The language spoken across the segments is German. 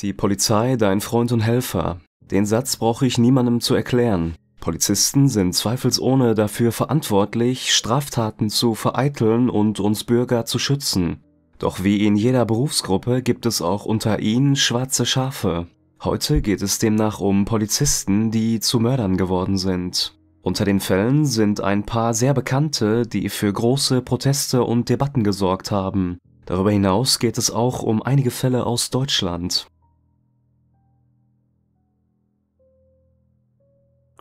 Die Polizei, dein Freund und Helfer. Den Satz brauche ich niemandem zu erklären. Polizisten sind zweifelsohne dafür verantwortlich, Straftaten zu vereiteln und uns Bürger zu schützen. Doch wie in jeder Berufsgruppe gibt es auch unter ihnen schwarze Schafe. Heute geht es demnach um Polizisten, die zu Mördern geworden sind. Unter den Fällen sind ein paar sehr bekannte, die für große Proteste und Debatten gesorgt haben. Darüber hinaus geht es auch um einige Fälle aus Deutschland.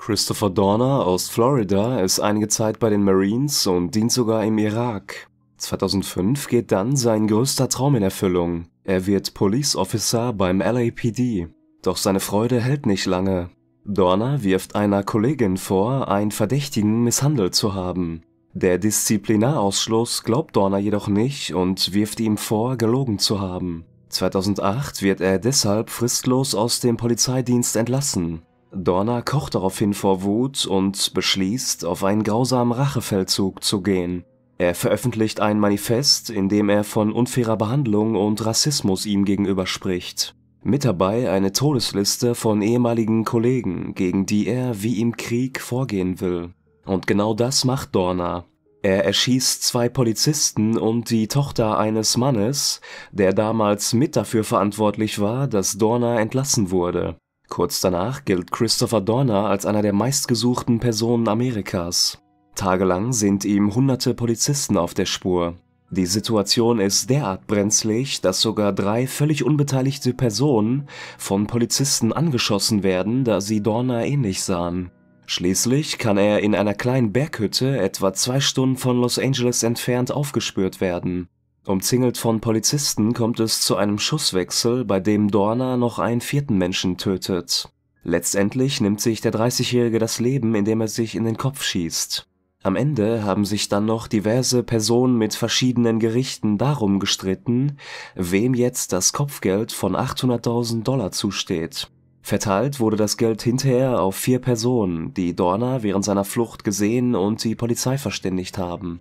Christopher Dorner aus Florida ist einige Zeit bei den Marines und dient sogar im Irak. 2005 geht dann sein größter Traum in Erfüllung. Er wird Police Officer beim LAPD. Doch seine Freude hält nicht lange. Dorner wirft einer Kollegin vor, einen Verdächtigen misshandelt zu haben. Der Disziplinarausschluss glaubt Dorner jedoch nicht und wirft ihm vor, gelogen zu haben. 2008 wird er deshalb fristlos aus dem Polizeidienst entlassen. Dorna kocht daraufhin vor Wut und beschließt, auf einen grausamen Rachefeldzug zu gehen. Er veröffentlicht ein Manifest, in dem er von unfairer Behandlung und Rassismus ihm gegenüber spricht. Mit dabei eine Todesliste von ehemaligen Kollegen, gegen die er wie im Krieg vorgehen will. Und genau das macht Dorna. Er erschießt zwei Polizisten und die Tochter eines Mannes, der damals mit dafür verantwortlich war, dass Dorna entlassen wurde. Kurz danach gilt Christopher Dorner als einer der meistgesuchten Personen Amerikas. Tagelang sind ihm hunderte Polizisten auf der Spur. Die Situation ist derart brenzlig, dass sogar drei völlig unbeteiligte Personen von Polizisten angeschossen werden, da sie Dorner ähnlich sahen. Schließlich kann er in einer kleinen Berghütte etwa zwei Stunden von Los Angeles entfernt aufgespürt werden. Umzingelt von Polizisten kommt es zu einem Schusswechsel, bei dem Dorna noch einen vierten Menschen tötet. Letztendlich nimmt sich der 30jährige das Leben, indem er sich in den Kopf schießt. Am Ende haben sich dann noch diverse Personen mit verschiedenen Gerichten darum gestritten, wem jetzt das Kopfgeld von 800.000 Dollar zusteht. Verteilt wurde das Geld hinterher auf vier Personen, die Dorna während seiner Flucht gesehen und die Polizei verständigt haben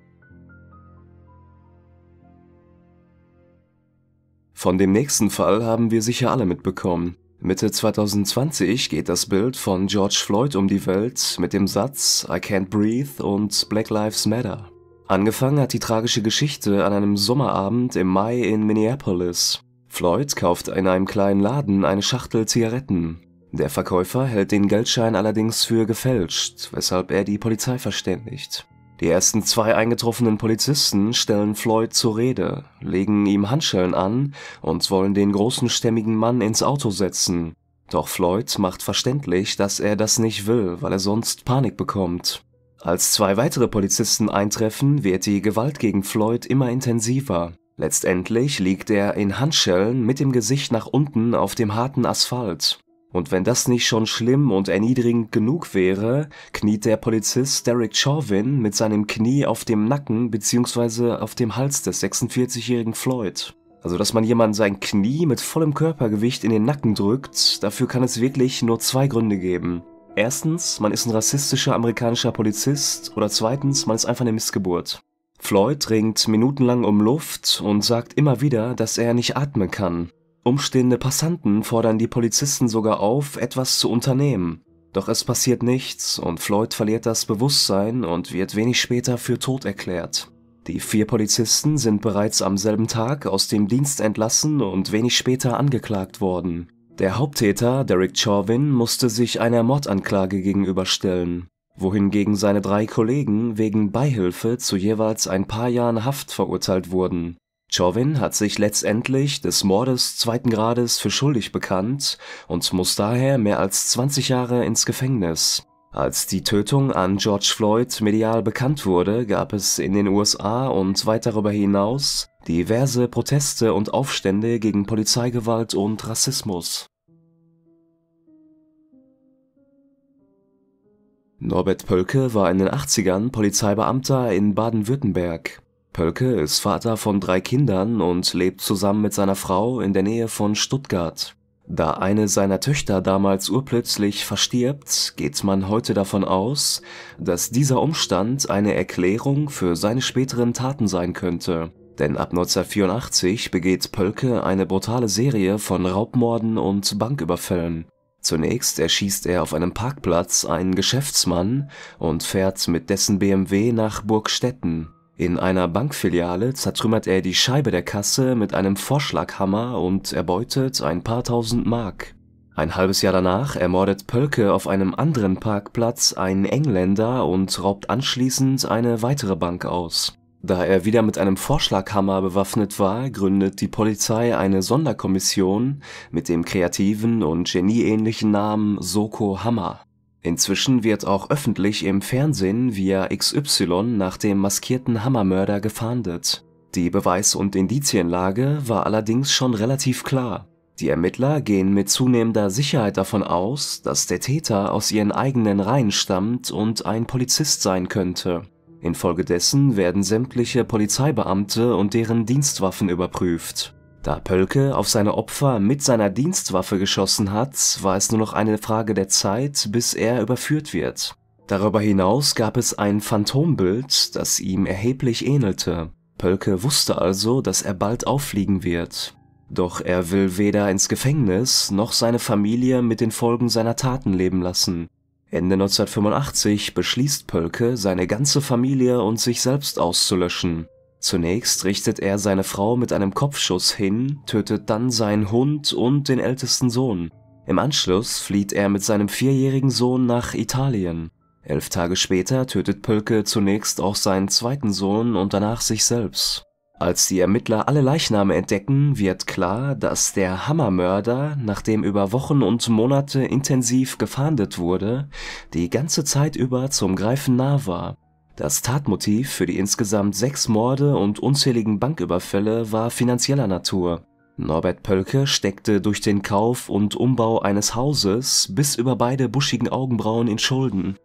Von dem nächsten Fall haben wir sicher alle mitbekommen. Mitte 2020 geht das Bild von George Floyd um die Welt mit dem Satz I can't breathe und Black Lives Matter. Angefangen hat die tragische Geschichte an einem Sommerabend im Mai in Minneapolis. Floyd kauft in einem kleinen Laden eine Schachtel Zigaretten. Der Verkäufer hält den Geldschein allerdings für gefälscht, weshalb er die Polizei verständigt. Die ersten zwei eingetroffenen Polizisten stellen Floyd zur Rede, legen ihm Handschellen an und wollen den großen stämmigen Mann ins Auto setzen, doch Floyd macht verständlich, dass er das nicht will, weil er sonst Panik bekommt. Als zwei weitere Polizisten eintreffen, wird die Gewalt gegen Floyd immer intensiver. Letztendlich liegt er in Handschellen mit dem Gesicht nach unten auf dem harten Asphalt. Und wenn das nicht schon schlimm und erniedrigend genug wäre, kniet der Polizist Derek Chauvin mit seinem Knie auf dem Nacken bzw. auf dem Hals des 46-jährigen Floyd. Also, dass man jemanden sein Knie mit vollem Körpergewicht in den Nacken drückt, dafür kann es wirklich nur zwei Gründe geben. Erstens, man ist ein rassistischer amerikanischer Polizist oder zweitens, man ist einfach eine Missgeburt. Floyd ringt minutenlang um Luft und sagt immer wieder, dass er nicht atmen kann. Umstehende Passanten fordern die Polizisten sogar auf, etwas zu unternehmen, doch es passiert nichts und Floyd verliert das Bewusstsein und wird wenig später für tot erklärt. Die vier Polizisten sind bereits am selben Tag aus dem Dienst entlassen und wenig später angeklagt worden. Der Haupttäter, Derek Chauvin, musste sich einer Mordanklage gegenüberstellen, wohingegen seine drei Kollegen wegen Beihilfe zu jeweils ein paar Jahren Haft verurteilt wurden. Chauvin hat sich letztendlich des Mordes zweiten Grades für schuldig bekannt und muss daher mehr als 20 Jahre ins Gefängnis. Als die Tötung an George Floyd medial bekannt wurde, gab es in den USA und weit darüber hinaus diverse Proteste und Aufstände gegen Polizeigewalt und Rassismus. Norbert Pölke war in den 80ern Polizeibeamter in Baden-Württemberg Pölke ist Vater von drei Kindern und lebt zusammen mit seiner Frau in der Nähe von Stuttgart. Da eine seiner Töchter damals urplötzlich verstirbt, geht man heute davon aus, dass dieser Umstand eine Erklärung für seine späteren Taten sein könnte. Denn ab 1984 begeht Pölke eine brutale Serie von Raubmorden und Banküberfällen. Zunächst erschießt er auf einem Parkplatz einen Geschäftsmann und fährt mit dessen BMW nach Burgstetten. In einer Bankfiliale zertrümmert er die Scheibe der Kasse mit einem Vorschlaghammer und erbeutet ein paar Tausend Mark. Ein halbes Jahr danach ermordet Pölke auf einem anderen Parkplatz einen Engländer und raubt anschließend eine weitere Bank aus. Da er wieder mit einem Vorschlaghammer bewaffnet war, gründet die Polizei eine Sonderkommission mit dem kreativen und genieähnlichen Namen Soko Hammer Inzwischen wird auch öffentlich im Fernsehen via XY nach dem maskierten Hammermörder gefahndet. Die Beweis und Indizienlage war allerdings schon relativ klar. Die Ermittler gehen mit zunehmender Sicherheit davon aus, dass der Täter aus ihren eigenen Reihen stammt und ein Polizist sein könnte. Infolgedessen werden sämtliche Polizeibeamte und deren Dienstwaffen überprüft da Pölke auf seine Opfer mit seiner Dienstwaffe geschossen hat, war es nur noch eine Frage der Zeit, bis er überführt wird. Darüber hinaus gab es ein Phantombild, das ihm erheblich ähnelte. Pölke wusste also, dass er bald auffliegen wird. Doch er will weder ins Gefängnis noch seine Familie mit den Folgen seiner Taten leben lassen. Ende 1985 beschließt Pölke, seine ganze Familie und sich selbst auszulöschen. Zunächst richtet er seine Frau mit einem Kopfschuss hin, tötet dann seinen Hund und den ältesten Sohn. Im Anschluss flieht er mit seinem vierjährigen Sohn nach Italien. Elf Tage später tötet Pölke zunächst auch seinen zweiten Sohn und danach sich selbst. Als die Ermittler alle Leichname entdecken, wird klar, dass der Hammermörder, nachdem über Wochen und Monate intensiv gefahndet wurde, die ganze Zeit über zum Greifen nah war. Das Tatmotiv für die insgesamt sechs Morde und unzähligen Banküberfälle war finanzieller Natur. Norbert Pölke steckte durch den Kauf und Umbau eines Hauses bis über beide buschigen Augenbrauen in Schulden.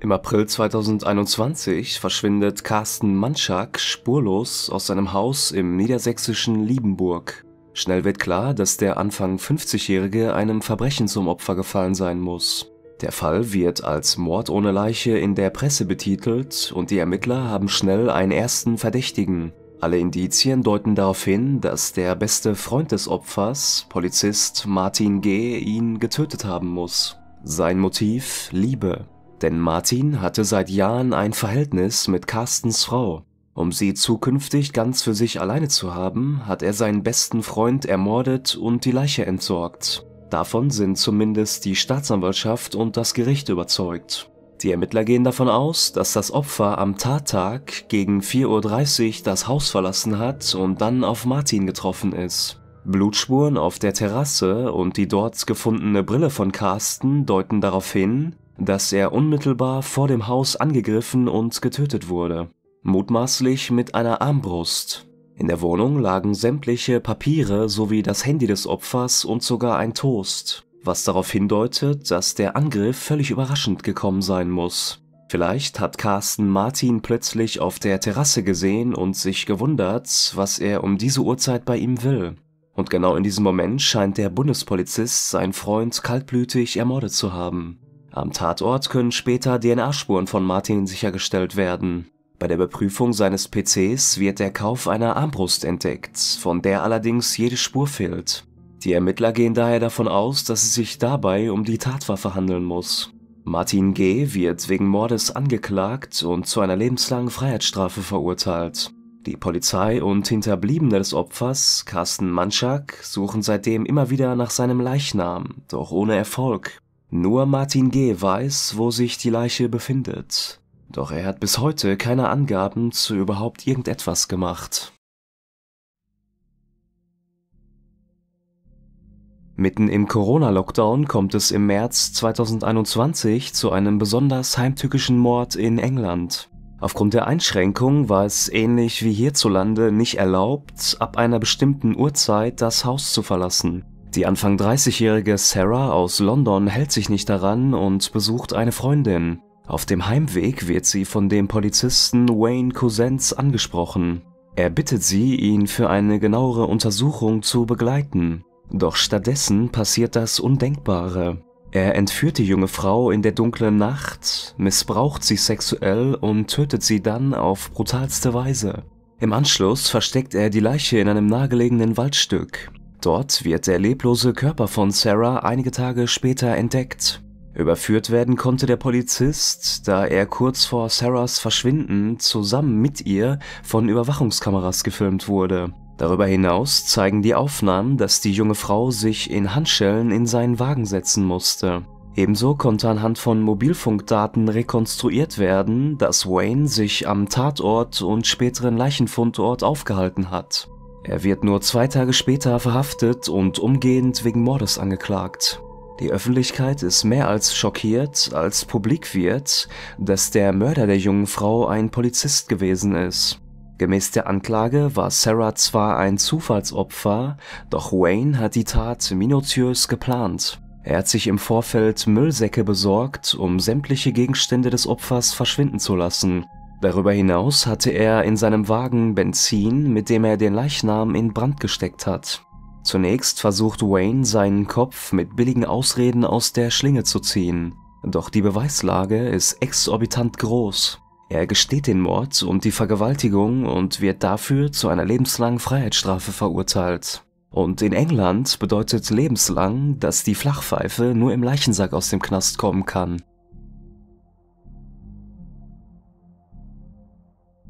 Im April 2021 verschwindet Carsten Manschak spurlos aus seinem Haus im niedersächsischen Liebenburg. Schnell wird klar, dass der Anfang 50-Jährige einem Verbrechen zum Opfer gefallen sein muss. Der Fall wird als Mord ohne Leiche in der Presse betitelt und die Ermittler haben schnell einen ersten Verdächtigen. Alle Indizien deuten darauf hin, dass der beste Freund des Opfers, Polizist Martin G., ihn getötet haben muss. Sein Motiv Liebe. Denn Martin hatte seit Jahren ein Verhältnis mit Carstens Frau. Um sie zukünftig ganz für sich alleine zu haben, hat er seinen besten Freund ermordet und die Leiche entsorgt. Davon sind zumindest die Staatsanwaltschaft und das Gericht überzeugt. Die Ermittler gehen davon aus, dass das Opfer am Tattag gegen 4.30 Uhr das Haus verlassen hat und dann auf Martin getroffen ist. Blutspuren auf der Terrasse und die dort gefundene Brille von Carsten deuten darauf hin, dass er unmittelbar vor dem Haus angegriffen und getötet wurde. Mutmaßlich mit einer Armbrust, in der Wohnung lagen sämtliche Papiere sowie das Handy des Opfers und sogar ein Toast, was darauf hindeutet, dass der Angriff völlig überraschend gekommen sein muss. Vielleicht hat Carsten Martin plötzlich auf der Terrasse gesehen und sich gewundert, was er um diese Uhrzeit bei ihm will. Und genau in diesem Moment scheint der Bundespolizist seinen Freund kaltblütig ermordet zu haben. Am Tatort können später DNA-Spuren von Martin sichergestellt werden. Bei der Überprüfung seines PCs wird der Kauf einer Armbrust entdeckt, von der allerdings jede Spur fehlt. Die Ermittler gehen daher davon aus, dass es sich dabei um die Tatwaffe handeln muss. Martin G. wird wegen Mordes angeklagt und zu einer lebenslangen Freiheitsstrafe verurteilt. Die Polizei und Hinterbliebene des Opfers, Carsten Manschak, suchen seitdem immer wieder nach seinem Leichnam, doch ohne Erfolg. Nur Martin G. weiß, wo sich die Leiche befindet. Doch er hat bis heute keine Angaben zu überhaupt irgendetwas gemacht. Mitten im Corona-Lockdown kommt es im März 2021 zu einem besonders heimtückischen Mord in England. Aufgrund der Einschränkung war es ähnlich wie hierzulande nicht erlaubt, ab einer bestimmten Uhrzeit das Haus zu verlassen. Die Anfang 30-jährige Sarah aus London hält sich nicht daran und besucht eine Freundin. Auf dem Heimweg wird sie von dem Polizisten Wayne Cousins angesprochen. Er bittet sie, ihn für eine genauere Untersuchung zu begleiten. Doch stattdessen passiert das Undenkbare. Er entführt die junge Frau in der dunklen Nacht, missbraucht sie sexuell und tötet sie dann auf brutalste Weise. Im Anschluss versteckt er die Leiche in einem nahegelegenen Waldstück. Dort wird der leblose Körper von Sarah einige Tage später entdeckt. Überführt werden konnte der Polizist, da er kurz vor Sarahs Verschwinden zusammen mit ihr von Überwachungskameras gefilmt wurde. Darüber hinaus zeigen die Aufnahmen, dass die junge Frau sich in Handschellen in seinen Wagen setzen musste. Ebenso konnte anhand von Mobilfunkdaten rekonstruiert werden, dass Wayne sich am Tatort und späteren Leichenfundort aufgehalten hat. Er wird nur zwei Tage später verhaftet und umgehend wegen Mordes angeklagt. Die Öffentlichkeit ist mehr als schockiert, als publik wird, dass der Mörder der jungen Frau ein Polizist gewesen ist. Gemäß der Anklage war Sarah zwar ein Zufallsopfer, doch Wayne hat die Tat minutiös geplant. Er hat sich im Vorfeld Müllsäcke besorgt, um sämtliche Gegenstände des Opfers verschwinden zu lassen. Darüber hinaus hatte er in seinem Wagen Benzin, mit dem er den Leichnam in Brand gesteckt hat. Zunächst versucht Wayne, seinen Kopf mit billigen Ausreden aus der Schlinge zu ziehen, doch die Beweislage ist exorbitant groß. Er gesteht den Mord und die Vergewaltigung und wird dafür zu einer lebenslangen Freiheitsstrafe verurteilt. Und in England bedeutet lebenslang, dass die Flachpfeife nur im Leichensack aus dem Knast kommen kann.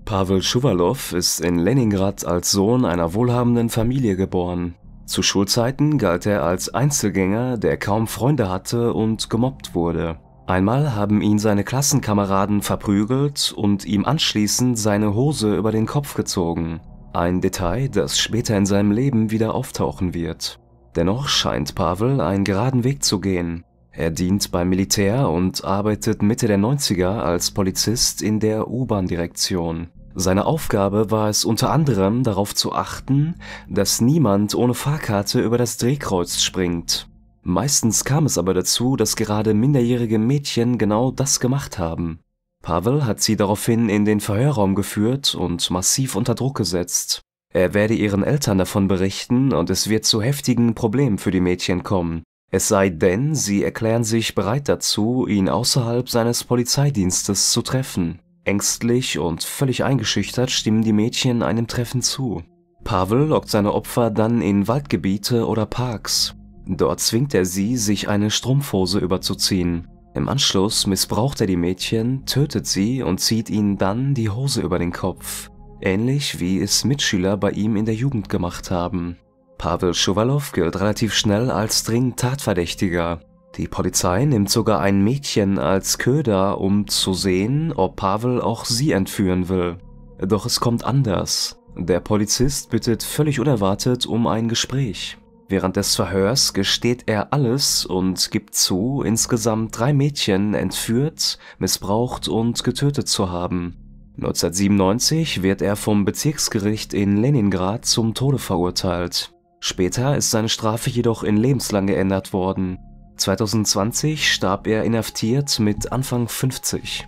Pavel Schuvalov ist in Leningrad als Sohn einer wohlhabenden Familie geboren. Zu Schulzeiten galt er als Einzelgänger, der kaum Freunde hatte und gemobbt wurde. Einmal haben ihn seine Klassenkameraden verprügelt und ihm anschließend seine Hose über den Kopf gezogen. Ein Detail, das später in seinem Leben wieder auftauchen wird. Dennoch scheint Pavel einen geraden Weg zu gehen. Er dient beim Militär und arbeitet Mitte der 90er als Polizist in der U-Bahn-Direktion. Seine Aufgabe war es unter anderem darauf zu achten, dass niemand ohne Fahrkarte über das Drehkreuz springt. Meistens kam es aber dazu, dass gerade minderjährige Mädchen genau das gemacht haben. Pavel hat sie daraufhin in den Verhörraum geführt und massiv unter Druck gesetzt. Er werde ihren Eltern davon berichten und es wird zu heftigen Problemen für die Mädchen kommen. Es sei denn, sie erklären sich bereit dazu, ihn außerhalb seines Polizeidienstes zu treffen. Ängstlich und völlig eingeschüchtert stimmen die Mädchen einem Treffen zu. Pavel lockt seine Opfer dann in Waldgebiete oder Parks. Dort zwingt er sie, sich eine Strumpfhose überzuziehen. Im Anschluss missbraucht er die Mädchen, tötet sie und zieht ihnen dann die Hose über den Kopf. Ähnlich wie es Mitschüler bei ihm in der Jugend gemacht haben. Pavel Schuvalov gilt relativ schnell als dringend Tatverdächtiger die Polizei nimmt sogar ein Mädchen als Köder, um zu sehen, ob Pavel auch sie entführen will. Doch es kommt anders. Der Polizist bittet völlig unerwartet um ein Gespräch. Während des Verhörs gesteht er alles und gibt zu, insgesamt drei Mädchen entführt, missbraucht und getötet zu haben. 1997 wird er vom Bezirksgericht in Leningrad zum Tode verurteilt. Später ist seine Strafe jedoch in lebenslang geändert worden. 2020 starb er inhaftiert mit Anfang 50.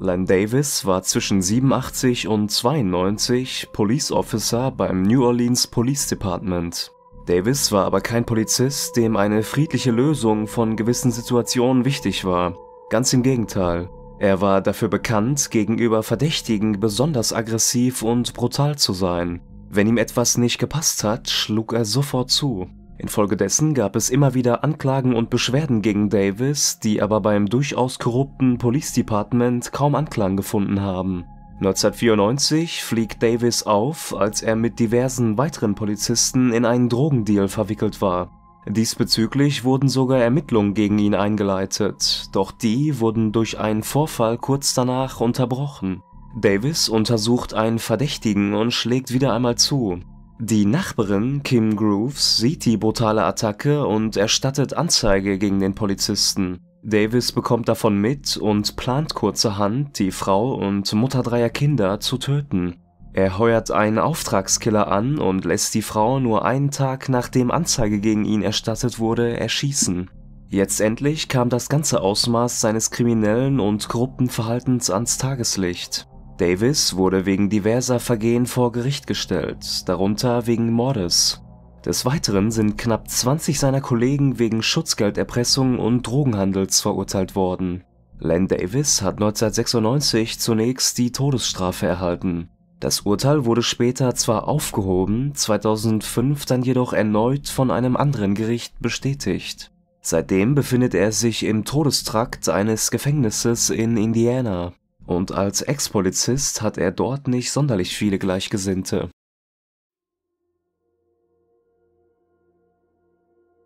Len Davis war zwischen 87 und 92 Police Officer beim New Orleans Police Department. Davis war aber kein Polizist, dem eine friedliche Lösung von gewissen Situationen wichtig war. Ganz im Gegenteil. Er war dafür bekannt, gegenüber Verdächtigen besonders aggressiv und brutal zu sein. Wenn ihm etwas nicht gepasst hat, schlug er sofort zu. Infolgedessen gab es immer wieder Anklagen und Beschwerden gegen Davis, die aber beim durchaus korrupten Police Department kaum Anklang gefunden haben. 1994 fliegt Davis auf, als er mit diversen weiteren Polizisten in einen Drogendeal verwickelt war. Diesbezüglich wurden sogar Ermittlungen gegen ihn eingeleitet, doch die wurden durch einen Vorfall kurz danach unterbrochen. Davis untersucht einen Verdächtigen und schlägt wieder einmal zu. Die Nachbarin Kim Groves sieht die brutale Attacke und erstattet Anzeige gegen den Polizisten. Davis bekommt davon mit und plant kurzerhand, die Frau und Mutter dreier Kinder zu töten. Er heuert einen Auftragskiller an und lässt die Frau nur einen Tag nachdem Anzeige gegen ihn erstattet wurde, erschießen. Jetzt endlich kam das ganze Ausmaß seines kriminellen und korrupten Verhaltens ans Tageslicht. Davis wurde wegen diverser Vergehen vor Gericht gestellt, darunter wegen Mordes. Des Weiteren sind knapp 20 seiner Kollegen wegen Schutzgelderpressung und Drogenhandels verurteilt worden. Len Davis hat 1996 zunächst die Todesstrafe erhalten. Das Urteil wurde später zwar aufgehoben, 2005 dann jedoch erneut von einem anderen Gericht bestätigt. Seitdem befindet er sich im Todestrakt eines Gefängnisses in Indiana und als Ex-Polizist hat er dort nicht sonderlich viele Gleichgesinnte.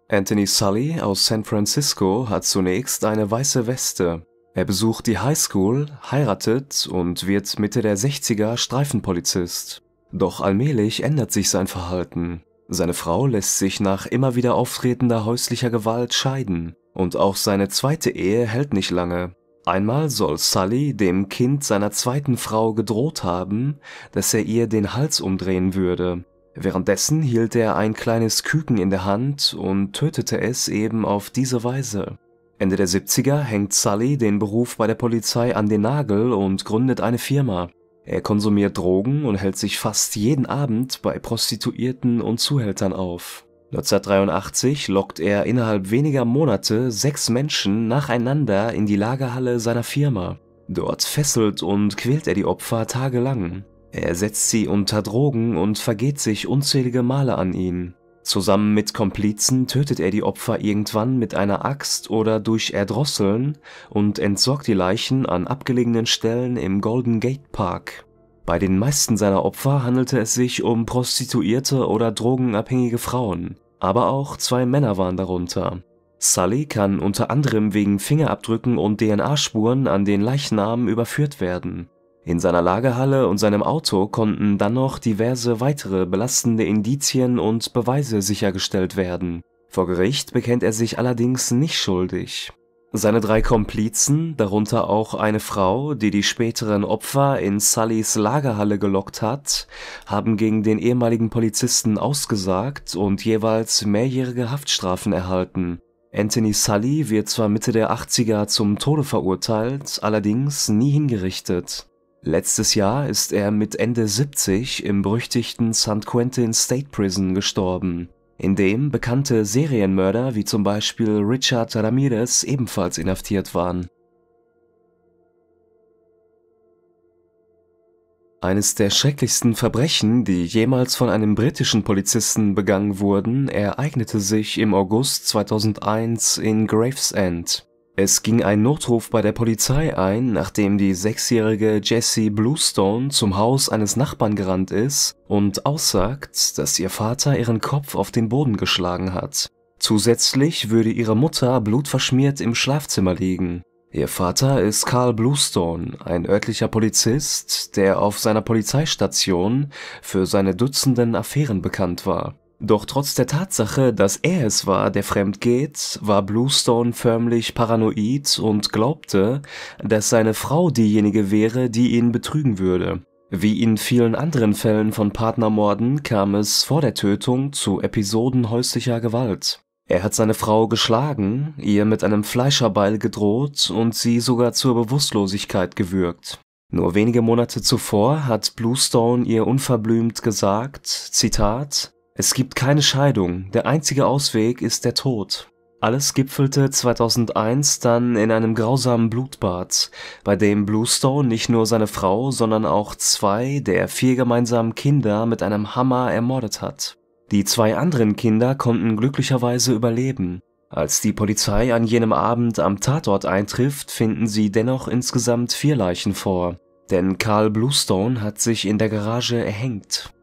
Anthony Sully aus San Francisco hat zunächst eine weiße Weste. Er besucht die High School, heiratet und wird Mitte der 60er Streifenpolizist. Doch allmählich ändert sich sein Verhalten. Seine Frau lässt sich nach immer wieder auftretender häuslicher Gewalt scheiden und auch seine zweite Ehe hält nicht lange. Einmal soll Sully dem Kind seiner zweiten Frau gedroht haben, dass er ihr den Hals umdrehen würde. Währenddessen hielt er ein kleines Küken in der Hand und tötete es eben auf diese Weise. Ende der 70er hängt Sully den Beruf bei der Polizei an den Nagel und gründet eine Firma. Er konsumiert Drogen und hält sich fast jeden Abend bei Prostituierten und Zuhältern auf. 1983 lockt er innerhalb weniger Monate sechs Menschen nacheinander in die Lagerhalle seiner Firma. Dort fesselt und quält er die Opfer tagelang. Er setzt sie unter Drogen und vergeht sich unzählige Male an ihnen. Zusammen mit Komplizen tötet er die Opfer irgendwann mit einer Axt oder durch Erdrosseln und entsorgt die Leichen an abgelegenen Stellen im Golden Gate Park bei den meisten seiner Opfer handelte es sich um prostituierte oder drogenabhängige Frauen, aber auch zwei Männer waren darunter. Sully kann unter anderem wegen Fingerabdrücken und DNA-Spuren an den Leichnamen überführt werden. In seiner Lagerhalle und seinem Auto konnten dann noch diverse weitere belastende Indizien und Beweise sichergestellt werden. Vor Gericht bekennt er sich allerdings nicht schuldig. Seine drei Komplizen, darunter auch eine Frau, die die späteren Opfer in Sullys Lagerhalle gelockt hat, haben gegen den ehemaligen Polizisten ausgesagt und jeweils mehrjährige Haftstrafen erhalten. Anthony Sully wird zwar Mitte der 80er zum Tode verurteilt, allerdings nie hingerichtet. Letztes Jahr ist er mit Ende 70 im berüchtigten St. Quentin State Prison gestorben in dem bekannte Serienmörder wie zum Beispiel Richard Ramirez ebenfalls inhaftiert waren. Eines der schrecklichsten Verbrechen, die jemals von einem britischen Polizisten begangen wurden, ereignete sich im August 2001 in Gravesend es ging ein Notruf bei der Polizei ein, nachdem die sechsjährige Jessie Bluestone zum Haus eines Nachbarn gerannt ist und aussagt, dass ihr Vater ihren Kopf auf den Boden geschlagen hat. Zusätzlich würde ihre Mutter blutverschmiert im Schlafzimmer liegen. Ihr Vater ist Carl Bluestone, ein örtlicher Polizist, der auf seiner Polizeistation für seine dutzenden Affären bekannt war. Doch trotz der Tatsache, dass er es war, der fremd geht, war Bluestone förmlich paranoid und glaubte, dass seine Frau diejenige wäre, die ihn betrügen würde. Wie in vielen anderen Fällen von Partnermorden kam es vor der Tötung zu Episoden häuslicher Gewalt. Er hat seine Frau geschlagen, ihr mit einem Fleischerbeil gedroht und sie sogar zur Bewusstlosigkeit gewürgt. Nur wenige Monate zuvor hat Bluestone ihr unverblümt gesagt, Zitat, es gibt keine Scheidung, der einzige Ausweg ist der Tod. Alles gipfelte 2001 dann in einem grausamen Blutbad, bei dem Bluestone nicht nur seine Frau, sondern auch zwei der vier gemeinsamen Kinder mit einem Hammer ermordet hat. Die zwei anderen Kinder konnten glücklicherweise überleben. Als die Polizei an jenem Abend am Tatort eintrifft, finden sie dennoch insgesamt vier Leichen vor, denn Carl Bluestone hat sich in der Garage erhängt.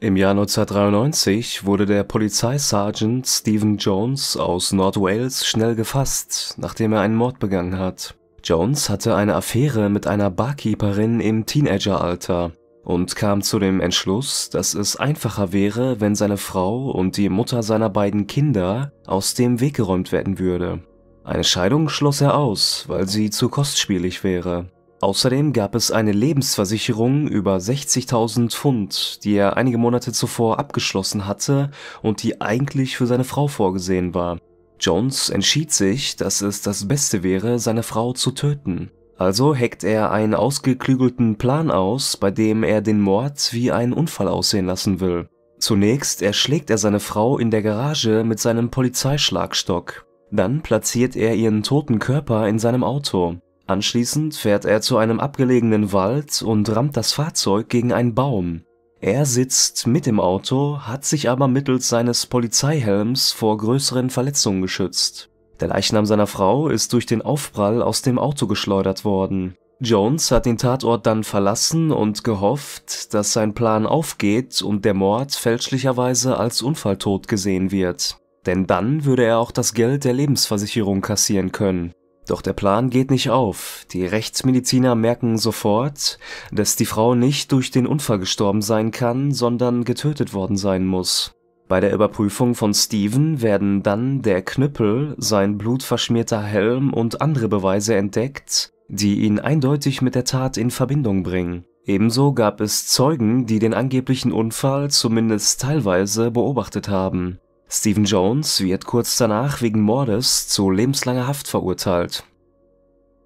Im Jahr 1993 wurde der Polizeisergeant Stephen Jones aus North Wales schnell gefasst, nachdem er einen Mord begangen hat. Jones hatte eine Affäre mit einer Barkeeperin im Teenageralter und kam zu dem Entschluss, dass es einfacher wäre, wenn seine Frau und die Mutter seiner beiden Kinder aus dem Weg geräumt werden würde. Eine Scheidung schloss er aus, weil sie zu kostspielig wäre. Außerdem gab es eine Lebensversicherung über 60.000 Pfund, die er einige Monate zuvor abgeschlossen hatte und die eigentlich für seine Frau vorgesehen war. Jones entschied sich, dass es das Beste wäre, seine Frau zu töten. Also hackt er einen ausgeklügelten Plan aus, bei dem er den Mord wie einen Unfall aussehen lassen will. Zunächst erschlägt er seine Frau in der Garage mit seinem Polizeischlagstock. Dann platziert er ihren toten Körper in seinem Auto. Anschließend fährt er zu einem abgelegenen Wald und rammt das Fahrzeug gegen einen Baum. Er sitzt mit dem Auto, hat sich aber mittels seines Polizeihelms vor größeren Verletzungen geschützt. Der Leichnam seiner Frau ist durch den Aufprall aus dem Auto geschleudert worden. Jones hat den Tatort dann verlassen und gehofft, dass sein Plan aufgeht und der Mord fälschlicherweise als Unfalltod gesehen wird. Denn dann würde er auch das Geld der Lebensversicherung kassieren können. Doch der Plan geht nicht auf. Die Rechtsmediziner merken sofort, dass die Frau nicht durch den Unfall gestorben sein kann, sondern getötet worden sein muss. Bei der Überprüfung von Steven werden dann der Knüppel, sein blutverschmierter Helm und andere Beweise entdeckt, die ihn eindeutig mit der Tat in Verbindung bringen. Ebenso gab es Zeugen, die den angeblichen Unfall zumindest teilweise beobachtet haben. Stephen Jones wird kurz danach wegen Mordes zu lebenslanger Haft verurteilt.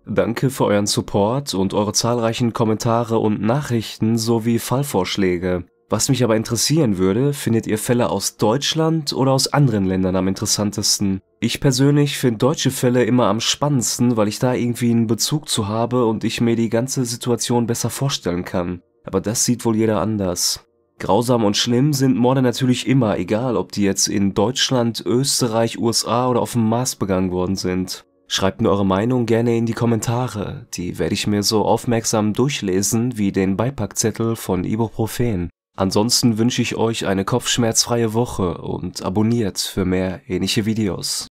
Danke für euren Support und eure zahlreichen Kommentare und Nachrichten sowie Fallvorschläge. Was mich aber interessieren würde, findet ihr Fälle aus Deutschland oder aus anderen Ländern am interessantesten? Ich persönlich finde deutsche Fälle immer am spannendsten, weil ich da irgendwie einen Bezug zu habe und ich mir die ganze Situation besser vorstellen kann. Aber das sieht wohl jeder anders. Grausam und schlimm sind Morde natürlich immer, egal ob die jetzt in Deutschland, Österreich, USA oder auf dem Mars begangen worden sind. Schreibt mir eure Meinung gerne in die Kommentare, die werde ich mir so aufmerksam durchlesen wie den Beipackzettel von Ibuprofen. Ansonsten wünsche ich euch eine kopfschmerzfreie Woche und abonniert für mehr ähnliche Videos.